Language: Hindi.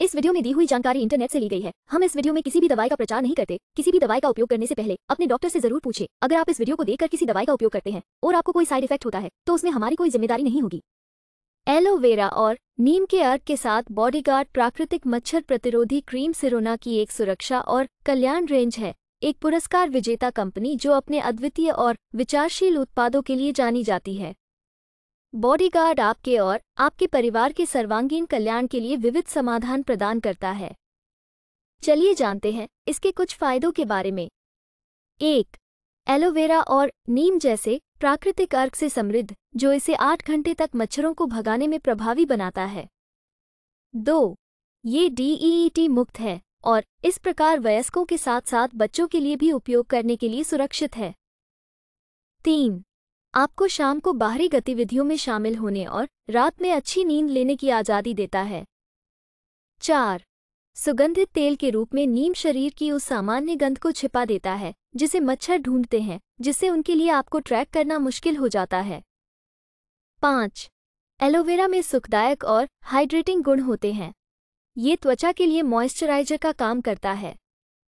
इस वीडियो में दी हुई जानकारी इंटरनेट से ली गई है हम इस वीडियो में किसी भी दवाई का प्रचार नहीं करते किसी भी दवाई का उपयोग करने से पहले अपने डॉक्टर से जरूर पूछे अगर आप इस वीडियो को देखकर किसी दवाई का उपयोग करते हैं और आपको कोई साइड इफेक्ट होता है तो उसमें हमारी कोई जिम्मेदारी नहीं होगी एलोवेरा और नीम के अर्क के साथ बॉडीगार्ड प्राकृतिक मच्छर प्रतिरोधी क्रीम सिरोना की एक सुरक्षा और कल्याण रेंज है एक पुरस्कार विजेता कंपनी जो अपने अद्वितीय और विचारशील उत्पादों के लिए जानी जाती है बॉडीगार्ड आपके और आपके परिवार के सर्वांगीण कल्याण के लिए विविध समाधान प्रदान करता है चलिए जानते हैं इसके कुछ फायदों के बारे में एक एलोवेरा और नीम जैसे प्राकृतिक अर्क से समृद्ध जो इसे आठ घंटे तक मच्छरों को भगाने में प्रभावी बनाता है दो ये डीईईटी e e मुक्त है और इस प्रकार वयस्कों के साथ साथ बच्चों के लिए भी उपयोग करने के लिए सुरक्षित है तीन आपको शाम को बाहरी गतिविधियों में शामिल होने और रात में अच्छी नींद लेने की आज़ादी देता है चार सुगंधित तेल के रूप में नीम शरीर की उस सामान्य गंध को छिपा देता है जिसे मच्छर ढूंढते हैं जिससे उनके लिए आपको ट्रैक करना मुश्किल हो जाता है पाँच एलोवेरा में सुखदायक और हाइड्रेटिंग गुण होते हैं ये त्वचा के लिए मॉइस्चराइजर का काम करता है